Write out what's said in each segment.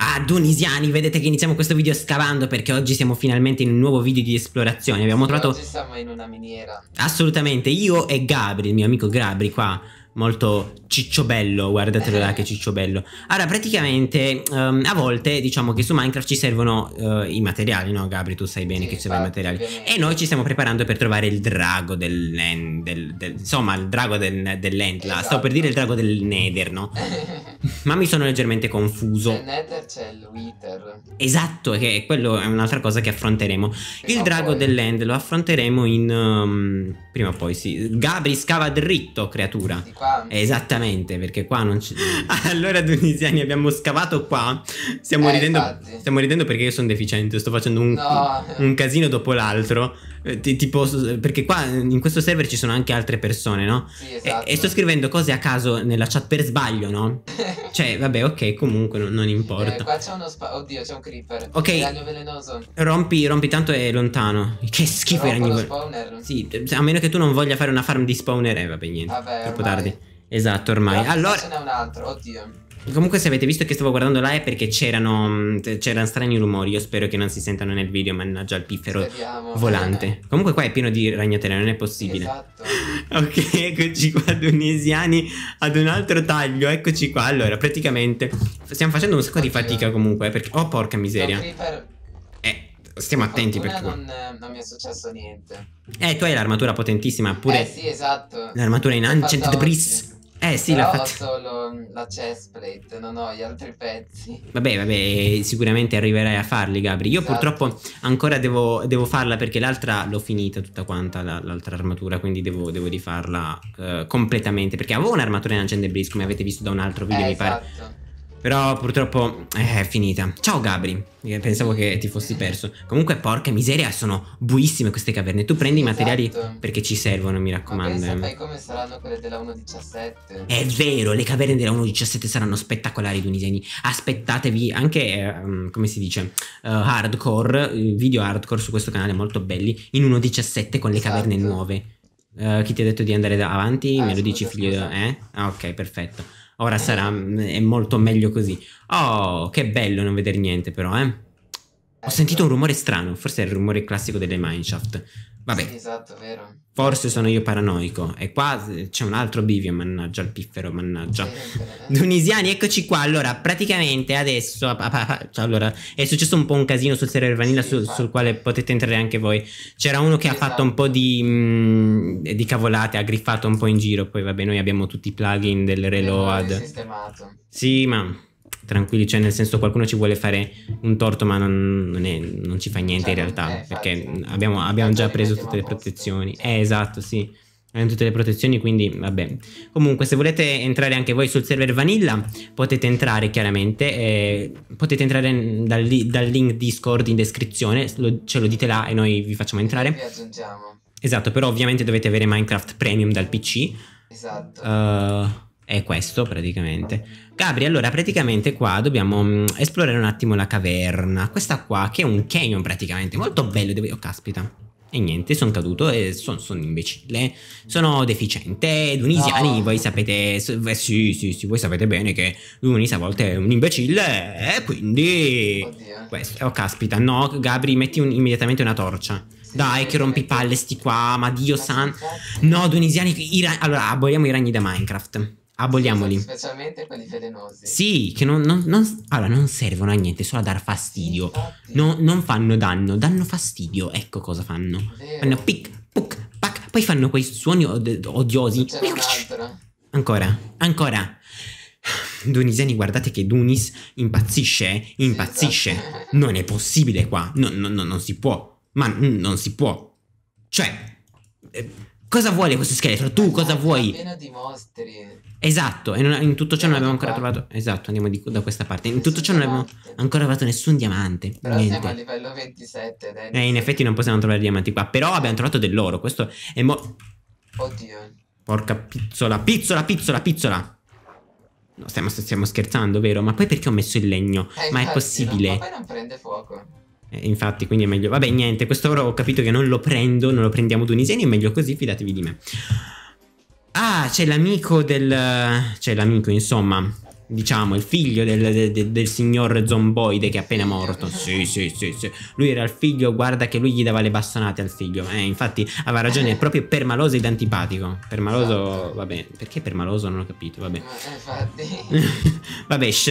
Ah, Dunisiani, vedete che iniziamo questo video scavando perché oggi siamo finalmente in un nuovo video di esplorazione. Abbiamo trovato... Oggi siamo in una miniera. Assolutamente, io e Gabri, il mio amico Gabri qua, molto cicciobello, guardatelo là che cicciobello. Allora, praticamente um, a volte diciamo che su Minecraft ci servono uh, i materiali, no Gabri? Tu sai bene sì, che ci servono i materiali. Ovviamente. E noi ci stiamo preparando per trovare il drago del, del, del insomma, il drago del, dell'Entla. Esatto. Stavo per dire il drago del Nether, no? Ma mi sono leggermente confuso. Nel Nether c'è il Wither. Esatto, che quello è un'altra cosa che affronteremo. Prima il drago dell'End lo affronteremo in um, prima o poi, sì. Gabri scava dritto, creatura. Di qua importanti. Esattamente, perché qua non c'è. allora, Dunisiani, abbiamo scavato qua. Stiamo, eh, ridendo, stiamo ridendo perché io sono deficiente, sto facendo un, no. un casino dopo l'altro. Eh, ti, tipo, perché qua in questo server ci sono anche altre persone, no? Sì, esatto. e, e, sto scrivendo cose a caso nella chat per sbaglio, no? cioè, vabbè, ok, comunque non, non importa. Eh, qua c'è uno spa- Oddio, c'è un creeper. Ok. velenoso. Rompi, rompi tanto è lontano. Che schifo i ragni velenosi. Sì, a meno che tu non voglia fare una farm di spawner, eh, vabbè, niente. Vabbè, Troppo ormai. tardi. Esatto, ormai. Però allora... Ce n'è un altro, oddio. Comunque se avete visto che stavo guardando là è perché c'erano, c'erano strani rumori, io spero che non si sentano nel video, mannaggia il piffero Speriamo, volante. Eh. Comunque qua è pieno di ragnatele, non è possibile. Esatto. ok, eccoci qua tunisiani. ad un altro taglio, eccoci qua. Allora, praticamente stiamo facendo un sacco Oddio. di fatica comunque, eh, perché... Oh porca miseria. No, eh, Stiamo attenti perché non, eh, non mi è successo niente. Eh, tu hai l'armatura potentissima, pure... Eh sì, esatto. L'armatura in Ancient Breeze. Eh sì, Però l'ha ho solo mm, la chest plate, non ho gli altri pezzi. Vabbè, vabbè, eh, sicuramente arriverai a farli, Gabri. Io esatto. purtroppo ancora devo, devo, farla perché l'altra l'ho finita tutta quanta, la, l'altra armatura, quindi devo, devo rifarla uh, completamente. Perché avevo un'armatura in Agenda Breeze, come avete visto da un altro video, eh, mi esatto. pare. Però purtroppo eh, è finita. Ciao Gabri, eh, pensavo che ti fossi perso. Comunque, porca miseria, sono buissime queste caverne. Tu prendi esatto. i materiali perché ci servono, mi raccomando. Ma sai eh. come saranno quelle della 1.17? È vero, le caverne della 1.17 saranno spettacolari, Duniseni. Aspettatevi anche, eh, come si dice, uh, hardcore, video hardcore su questo canale molto belli, in 1.17 con le esatto. caverne nuove. Uh, chi ti ha detto di andare avanti? Ah, me lo dici, figlio? Eh? Ah, ok, perfetto. Ora sarà, mm, è molto meglio così. Oh, che bello non vedere niente però, eh. Ho sentito un rumore strano, forse è il rumore classico delle mineshaft. Vabbè. Esatto, vero. Forse sono io paranoico. E qua c'è un altro bivio, mannaggia, il piffero, mannaggia. Dunisiani, eccoci qua. Allora, praticamente adesso... Cioè, allora, è successo un po' un casino sul server Vanilla sì, sul, sul, quale potete entrare anche voi. C'era uno che esatto. ha fatto un esatto. po' di, mh, mm, di, cavolate, ha griffato un po' in giro. Poi vabbè, noi abbiamo tutti i plugin del reload. Sì, ma tranquilli, cioè nel senso qualcuno ci vuole fare un torto ma non, non, è, non ci fa niente cioè, in realtà, perché abbiamo, abbiamo già preso tutte le protezioni. Eh esatto, sì, abbiamo tutte le protezioni, quindi vabbè. Comunque se volete entrare anche voi sul server vanilla potete entrare chiaramente, eh, potete entrare dal, dal, link Discord in descrizione, lo, ce lo dite là e noi vi facciamo entrare. Vi aggiungiamo. Esatto, però ovviamente dovete avere Minecraft Premium dal PC. Esatto. Uh, è questo praticamente. Gabri, allora praticamente qua dobbiamo mh, mm, esplorare un attimo la caverna. Questa qua che è un canyon praticamente, molto bello. Devo... Oh caspita. E niente, sono caduto e sono son imbecille. Sono deficiente. Dunisiani, no. voi sapete... eh, sì, sì, sì, voi sapete bene che Dunis a volte è un imbecille. E eh, quindi... Oddio. Questo. Oh caspita, no, Gabri, metti un, immediatamente una torcia. Dai, che rompi palle sti qua, ma Dio san... No, dunisiani... Ira... Allora, aboliamo i ragni da Minecraft. Aboliamoli. Sì, specialmente quelli velenosi. Sì, che non, non, non, allora, non servono a niente, solo a dar fastidio. No, non fanno danno, danno fastidio. Ecco cosa fanno. Vero. Fanno pic, puc, pac, poi fanno quei suoni od odiosi. C'era Ancora, ancora. Dunisiani, guardate che Dunis impazzisce, eh, impazzisce. Sì, esatto. Non è possibile qua, no, no, no, non si può, ma non si può. Cioè... Eh, Cosa vuole questo scheletro? Tu cosa vuoi? Piena di mostri. Esatto, e non, in tutto ciò non abbiamo ancora trovato. Esatto, andiamo di, da questa parte. In tutto ciò non abbiamo ancora trovato nessun diamante. Però niente. siamo a livello 27. Dai, eh, in effetti non possiamo trovare diamanti qua. Però abbiamo trovato dell'oro. Questo è mo. Oddio. Porca pizzola, pizzola, pizzola, pizzola. No, stiamo, stiamo scherzando, vero? Ma poi perché ho messo il legno? Eh, ma infatti, è possibile? Ma poi non prende fuoco. Eh, infatti, quindi è meglio. Vabbè, niente, questo ora ho capito che non lo prendo, non lo prendiamo tuniseni, è meglio così, fidatevi di me. Ah, c'è l'amico del... c'è l'amico, insomma, diciamo, il figlio del, de, del, signor zomboide che è appena morto. Sì, sì, sì, sì. Lui era il figlio, guarda che lui gli dava le bastonate al figlio. Eh, infatti aveva ragione, eh. è proprio permaloso ed antipatico. Permaloso, esatto. vabbè, perché permaloso non ho capito, vabbè. Eh, infatti. vabbè, shh.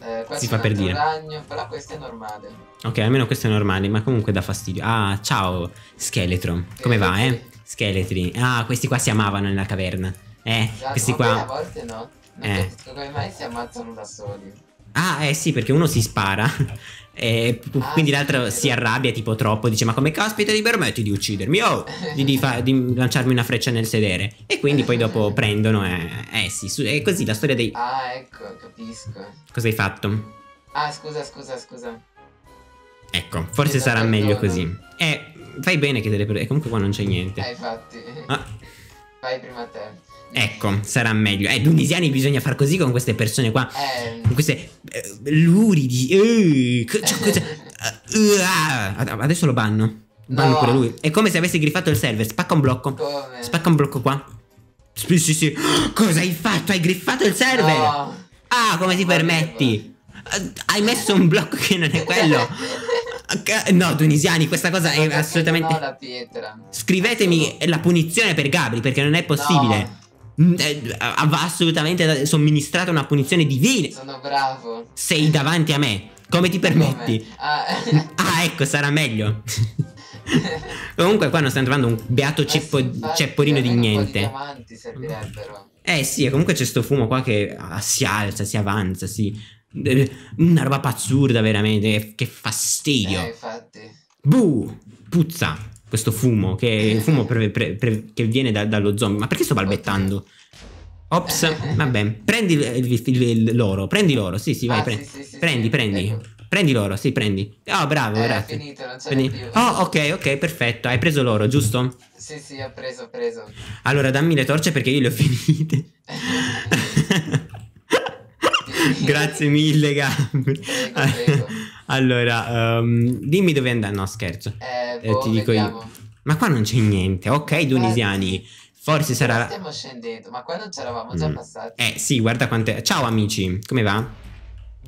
Eh, si fa per dire ragno, però questo è normale ok almeno questo è normale ma comunque dà fastidio ah ciao scheletro come va eh scheletri ah questi qua si amavano nella caverna eh esatto, questi qua a volte no non eh. capisco come mai si ammazzano da soli. Ah, eh sì, perché uno si spara. e ah, quindi l'altro si arrabbia tipo troppo. Dice: Ma come caspita ti permetti di uccidermi? Oh! Di, di, di, lanciarmi una freccia nel sedere. E quindi poi dopo prendono. Eh, eh sì, è così la storia dei. Ah, ecco, capisco. Cosa hai fatto? Ah, scusa, scusa, scusa. Ecco, forse esatto, sarà meglio così. Eh, fai bene che te le. Comunque qua non c'è niente. Eh, fatti. Ah. Vai prima te. Ecco, sarà meglio. Eh, Dunisiani bisogna far così con queste persone qua. Eh. Con queste eh, luridi. Eh, cioè, uh, adesso lo banno. Banno no. pure lui. È come se avessi griffato il server. Spacca un blocco. Come? Spacca un blocco qua. Sì, sì, sì. Cosa hai fatto? Hai griffato il server? No. Ah, come ti permetti? Eh, hai messo un blocco che non è quello. No, tunisiani, questa cosa è assolutamente. No, la pietra. Scrivetemi la punizione per Gabri, perché non è possibile. No. Mm, eh, va assolutamente somministrata una punizione divina. Sono bravo. Sei davanti a me. Come ti permetti? Come? Ah. ah, ecco, sarà meglio. Comunque qua non stiamo trovando un beato ceppo, ceppolino di niente. Avanti servirebbero. Eh sì, comunque c'è sto fumo qua che ah, si alza, si avanza, si una roba pazzurda, veramente. Che fastidio. Eh, infatti. Buh, puzza questo fumo, che, eh. fumo pre, pre, pre, che viene da, dallo zombie. Ma perché sto balbettando? Ops, eh. vabbè, prendi l'oro, prendi l'oro, sì, sì, vai, ah, prendi, sì, sì, prendi, sì, prendi. Ecco. prendi l'oro, sì, prendi. Oh, bravo, eh, grazie. È finito, non c'è Più. Oh, ok, ok, perfetto. Hai preso l'oro, giusto? Sì, sì, ho preso, ho preso. Allora, dammi le torce perché io le ho finite. Grazie mille, Gabri. allora, um, dimmi dove andare. No, scherzo. Eh, boh, eh, ti boh, dico io. Ma qua non c'è niente, ok, Dunisiani. Forse sarà. Stiamo scendendo, ma qua non c'eravamo già mm. passati. Eh, sì, guarda quante. Ciao, amici, come va?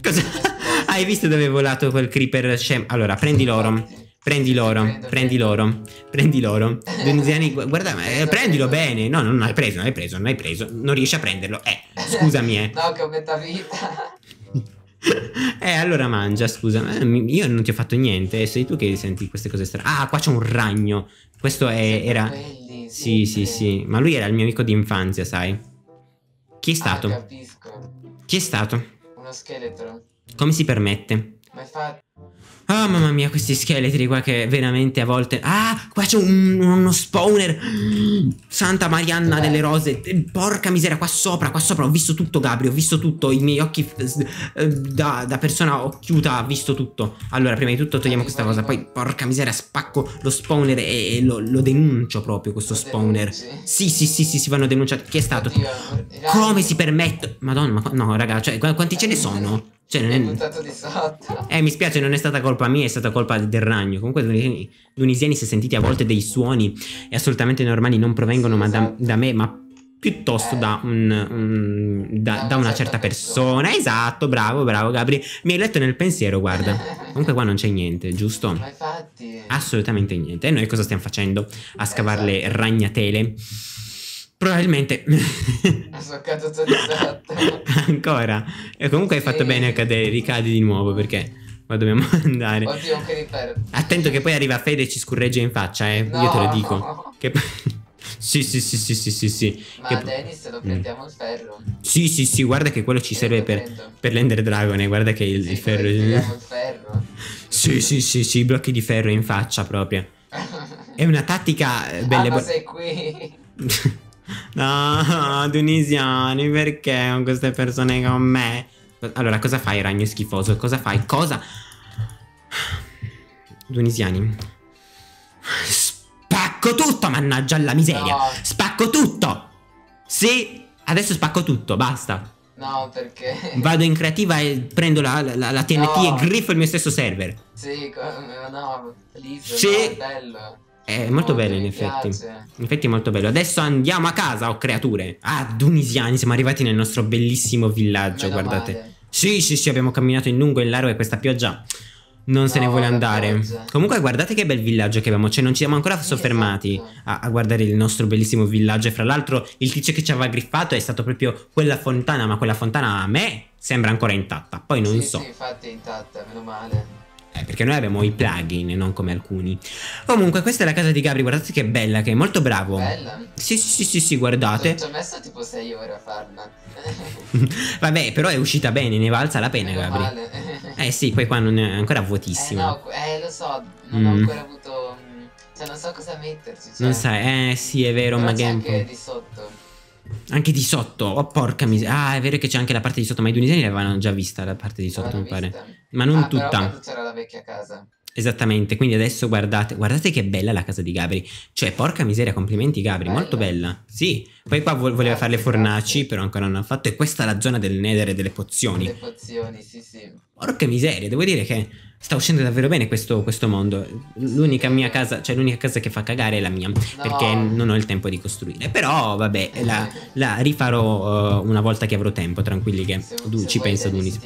Cosa... Hai visto dove è volato quel creeper scem... Allora, prendi l'oro. Prendi loro, prendi loro, prendi loro. Veneziani, guarda, prendo, eh, prendilo bene. No, non hai preso, non l'hai preso, non l'hai preso. Non riesci a prenderlo. Eh, scusami, eh. no, che ho metà vita. eh, allora mangia, scusa. Eh, io non ti ho fatto niente. Eh, sei tu che senti queste cose strane. Ah, qua c'è un ragno. Questo è, era. Belli, sì, sì, sì. Ma lui era il mio amico di infanzia, sai. Chi è ah, stato? Ah, capisco. Chi è stato? Uno scheletro. Come si permette? Ma infatti. Ah, mamma mia, questi scheletri qua che veramente a volte... Ah, qua c'è un, uno spawner! Santa Marianna delle Rose! Porca miseria, qua sopra, qua sopra ho visto tutto, Gabri, ho visto tutto, i miei occhi eh, da, da persona occhiuta ho visto tutto. Allora, prima di tutto togliamo questa cosa, poi porca miseria, spacco lo spawner e, lo, lo, denuncio proprio questo spawner. Sì, sì, sì, sì, si vanno denunciati. Chi è stato? Come si permette? Madonna, ma no, raga, cioè, quanti ce ne sono? Cioè, non è... buttato di sotto. Eh, mi spiace, non è stata colpa mia, è stata colpa del ragno. Comunque, Dunisiani, si è sentiti a volte dei suoni e assolutamente normali non provengono sì, esatto. da, da, me, ma piuttosto eh. da, un, un, da, da, una certa, certa persona. persona. Esatto, bravo, bravo, Gabri. Mi hai letto nel pensiero, guarda. Eh. Comunque qua non c'è niente, giusto? Ma infatti. Assolutamente niente. E noi cosa stiamo facendo? A scavarle esatto. ragnatele. Probabilmente. Sono caduto di sotto. Ancora. E comunque hai fatto bene a cadere, ricadi di nuovo perché. Ma dobbiamo andare. Oddio, anche di creeper. Attento che poi arriva Fede e ci scurreggia in faccia, eh. No, Io te lo dico. Che sì, sì, sì, sì, sì, sì, sì. Ma che... Dennis lo prendiamo mm. il ferro. Sì, sì, sì, guarda che quello ci e serve per, per l'Ender Dragon, guarda che il, sì, il ferro. Prendiamo il ferro. sì, sì, sì, sì, blocchi di ferro in faccia proprio. È una tattica eh, bella. Ah, ma sei qui. No, tunisiani, perché con queste persone con me? Allora, cosa fai, ragno schifoso? Cosa fai? Cosa? Tunisiani. Spacco tutto, mannaggia alla miseria. No. Spacco tutto. Sì, adesso spacco tutto, basta. No, perché? Vado in creativa e prendo la, la, la TNT no. e griffo il mio stesso server. Sì, no, Liso, sì. no, bello. È molto oh, bello in effetti. Piace. In effetti è molto bello. Adesso andiamo a casa, o oh, creature. Ah, Dunisiani, siamo arrivati nel nostro bellissimo villaggio, Meno guardate. Male. Sì, sì, sì, abbiamo camminato in lungo e in largo e questa pioggia non no, se ne vuole andare. Pioggia. Comunque guardate che bel villaggio che abbiamo, cioè non ci siamo ancora soffermati esatto. a, a, guardare il nostro bellissimo villaggio. E fra l'altro il tizio che ci aveva griffato è stato proprio quella fontana, ma quella fontana a me sembra ancora intatta. Poi non sì, so. Sì, infatti è intatta, meno male vabbè, eh, perché noi abbiamo i plugin, e non come alcuni. Comunque, questa è la casa di Gabri, guardate che bella che è, molto bravo. Bella? Sì, sì, sì, sì, sì guardate. Ci ho messo tipo 6 ore a farla. vabbè, però è uscita bene, ne valsa la pena, Meno Gabri. Male. eh sì, poi qua non è ancora vuotissima. Eh, no, eh lo so, non mm. ho ancora avuto... Mm, cioè, non so cosa metterci. Cioè. Non sai, eh sì, è vero, però ma gameplay. anche di sotto. Anche di sotto, oh porca miseria. Ah, è vero che c'è anche la parte di sotto, ma i tunisiani l'avevano già vista la parte di sotto, mi pare. Ma non ah, tutta. c'era la vecchia casa. Esattamente, quindi adesso guardate, guardate che bella la casa di Gabri. Cioè, porca miseria, complimenti Gabri, bella. molto bella. Sì, poi qua voleva grazie, fare le fornaci, grazie. però ancora non l'ha fatto. E questa è la zona del nether e delle pozioni. Le pozioni, sì, sì. Porca miseria, devo dire che Sta uscendo davvero bene questo, questo mondo. L'unica mia casa, cioè l'unica casa che fa cagare è la mia, no. perché non ho il tempo di costruire. Però vabbè, la, la rifarò uh, una volta che avrò tempo, tranquilli che se, du, se ci penso ad un'idea.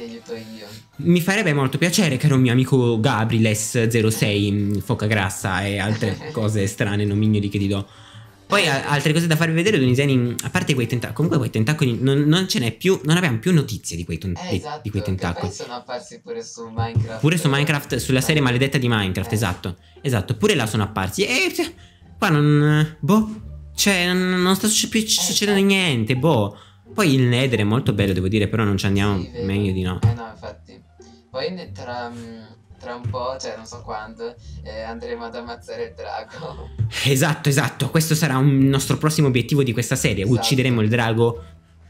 Mi farebbe molto piacere, caro mio amico Gabriles06, mm, foca grassa e altre cose strane, nomignoli che ti do. Poi altre cose da farvi vedere, Tunisiani, a parte quei tentacoli, comunque quei tentacoli non, non, ce n'è più, non abbiamo più notizie di quei, ton- eh, esatto, di quei tentacoli. Poi sono apparsi pure su Minecraft. Pure su Minecraft, sulla serie maledetta di Minecraft, eh. esatto. Esatto, pure là sono apparsi. E cioè, qua non... Boh. Cioè, non, non sta più eh, succedendo esatto. niente, boh. Poi il Nether è molto bello, devo dire, però non ci andiamo sì, meglio di no. Eh no, infatti. Poi tra... Mm, tra un po', cioè non so quando, eh, andremo ad ammazzare il drago. Esatto, esatto, questo sarà un nostro prossimo obiettivo di questa serie, esatto. uccideremo il drago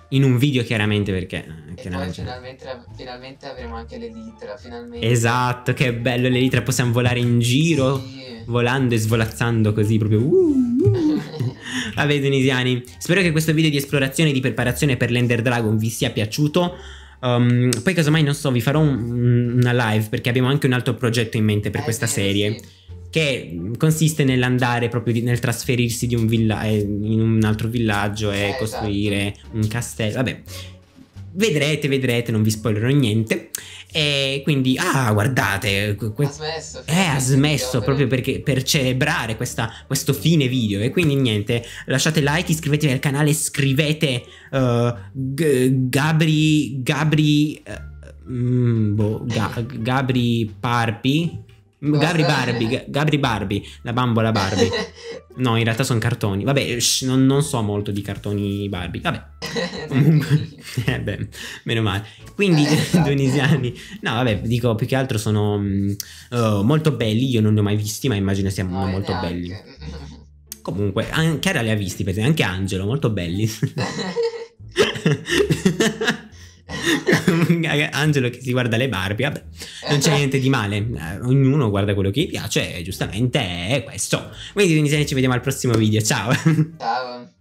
in un video chiaramente perché... Eh, chiaramente... Finalmente, finalmente, avremo anche l'elitra, finalmente. Esatto, che bello l'elitra, possiamo volare in giro, sì. volando e svolazzando così proprio... Uh, uh. Vabbè, Denisiani, spero che questo video di esplorazione e di preparazione per l'Ender Dragon vi sia piaciuto. Um, poi casomai non so, vi farò un, una live perché abbiamo anche un altro progetto in mente per eh, questa serie. Sì. Che consiste nell'andare proprio di, nel trasferirsi di un villa- eh, in un altro villaggio e eh, esatto. costruire un castello. Vabbè, vedrete, vedrete, non vi spoilerò niente. E quindi, ah, guardate, que- ha smesso, eh, ha smesso proprio perché, per celebrare questa, questo fine video. E quindi niente, lasciate like, iscrivetevi al canale, scrivete uh, Gabri, Gabri, uh, mm, boh, Ga Gabri Parpi. Gabri Barbie, Gabri Barbie, la bambola Barbie. No, in realtà sono cartoni. Vabbè, shh, non, non, so molto di cartoni Barbie. Vabbè, comunque, eh beh, meno male. Quindi, indonesiani. Eh, esatto. no, vabbè, dico più che altro sono uh, molto belli. Io non li ho mai visti, ma immagino siano no, molto neanche. belli. Comunque, Chiara li ha visti, per esempio, anche Angelo, molto belli. Angelo che si guarda le Barbie, vabbè, non c'è niente di male, eh, ognuno guarda quello che gli piace e giustamente è questo. Quindi, quindi ci vediamo al prossimo video, ciao! Ciao!